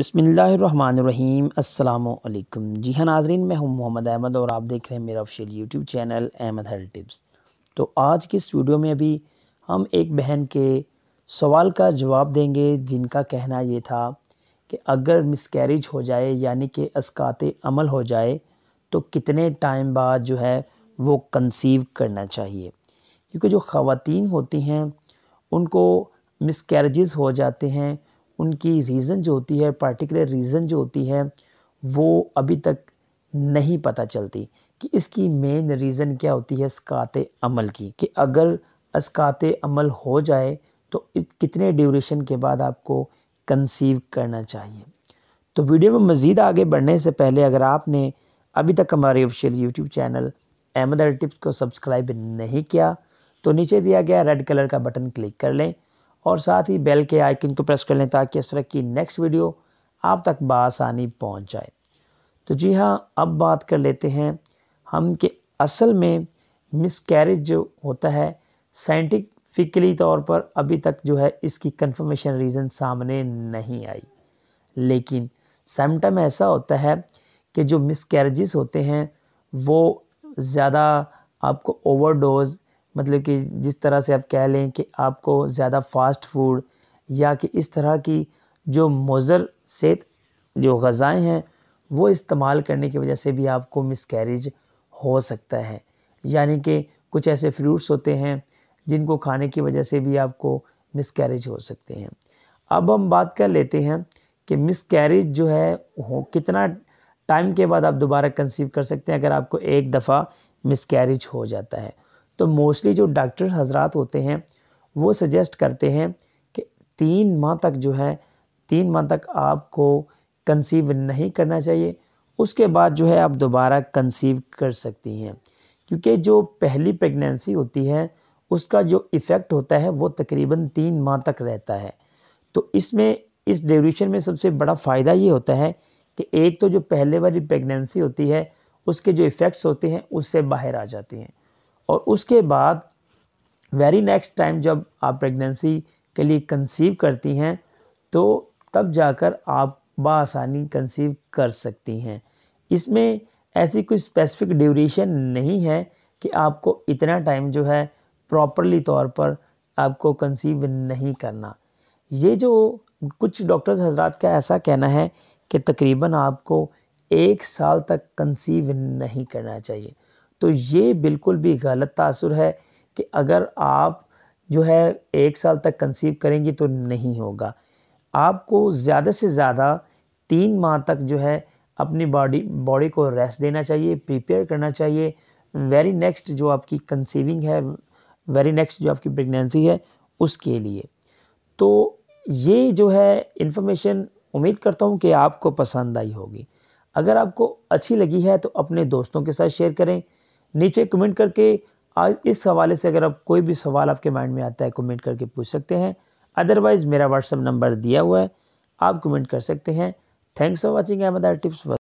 बसमीम् अल्लाम जी हाँ नाजरीन मैं हूँ मोहम्मद अहमद और आप देख रहे हैं मेरा official YouTube channel Ahmad health tips तो आज की इस वीडियो में अभी हम एक बहन के सवाल का जवाब देंगे जिनका कहना ये था कि अगर मिसकैरेज हो जाए यानी कि असकात अमल हो जाए तो कितने टाइम बाद जो है वो कंसीव करना चाहिए क्योंकि जो ख़वात होती हैं उनको मिसकैरेजेस हो जाते हैं उनकी रीज़न जो होती है पार्टिकुलर रीज़न जो होती है वो अभी तक नहीं पता चलती कि इसकी मेन रीज़न क्या होती है इसकात अमल की कि अगर इसकात अमल हो जाए तो कितने ड्यूरेशन के बाद आपको कंसीव करना चाहिए तो वीडियो में मज़ीद आगे बढ़ने से पहले अगर आपने अभी तक हमारे official YouTube channel Ahmad tips को सब्सक्राइब नहीं किया तो नीचे दिया गया रेड कलर का बटन क्लिक कर लें और साथ ही बेल के आइकन को प्रेस कर लें ताकि इस तरह की नेक्स्ट वीडियो आप तक बसानी पहुँच जाए तो जी हाँ अब बात कर लेते हैं हम के असल में मिसकैरेज जो होता है साइंटिफिकली तौर पर अभी तक जो है इसकी कंफर्मेशन रीज़न सामने नहीं आई लेकिन समटाइम ऐसा होता है कि जो मिसकैरेजेस होते हैं वो ज़्यादा आपको ओवरडोज मतलब कि जिस तरह से आप कह लें कि आपको ज़्यादा फ़ास्ट फूड या कि इस तरह की जो मज़र सेहत जो गज़ाएँ हैं वो इस्तेमाल करने की वजह से भी आपको मिसकैरेज हो सकता है यानी कि कुछ ऐसे फ्रूट्स होते हैं जिनको खाने की वजह से भी आपको मिसकैरेज हो सकते हैं अब हम बात कर लेते हैं कि मिसकैरेज जो है हो कितना टाइम के बाद आप दोबारा कंसीव कर सकते हैं अगर आपको एक दफ़ा मिसकैरेज हो जाता है तो मोस्टली जो डॉक्टर हजरात होते हैं वो सजेस्ट करते हैं कि तीन माह तक जो है तीन माह तक आपको कंसीव नहीं करना चाहिए उसके बाद जो है आप दोबारा कंसीव कर सकती हैं क्योंकि जो पहली प्रेगनेंसी होती है उसका जो इफ़ेक्ट होता है वो तकरीबन तीन माह तक रहता है तो इसमें इस ड्यूरेशन में सबसे बड़ा फ़ायदा ये होता है कि एक तो जो पहले वाली प्रेगनेंसी होती है उसके जो इफ़ेक्ट्स होते हैं उससे बाहर आ जाती हैं और उसके बाद वेरी नेक्स्ट टाइम जब आप प्रेगनेंसी के लिए कंसीव करती हैं तो तब जाकर आप बसानी कंसीव कर सकती हैं इसमें ऐसी कोई स्पेसिफिक ड्यूरेशन नहीं है कि आपको इतना टाइम जो है प्रॉपरली तौर पर आपको कंसीव नहीं करना ये जो कुछ डॉक्टर्स हजरात का ऐसा कहना है कि तकरीबन आपको एक साल तक कंसीव नहीं करना चाहिए तो ये बिल्कुल भी गलत तासर है कि अगर आप जो है एक साल तक कंसीव करेंगी तो नहीं होगा आपको ज़्यादा से ज़्यादा तीन माह तक जो है अपनी बॉडी बॉडी को रेस्ट देना चाहिए प्रिपेयर करना चाहिए वेरी नेक्स्ट जो आपकी कंसीविंग है वेरी नेक्स्ट जो आपकी प्रेगनेंसी है उसके लिए तो ये जो है इन्फॉर्मेशन उम्मीद करता हूँ कि आपको पसंद आई होगी अगर आपको अच्छी लगी है तो अपने दोस्तों के साथ शेयर करें नीचे कमेंट करके आज इस हवाले से अगर आप कोई भी सवाल आपके माइंड में आता है कमेंट करके पूछ सकते हैं अदरवाइज़ मेरा व्हाट्सअप नंबर दिया हुआ है आप कमेंट कर सकते हैं thanks for watching Ahmad tips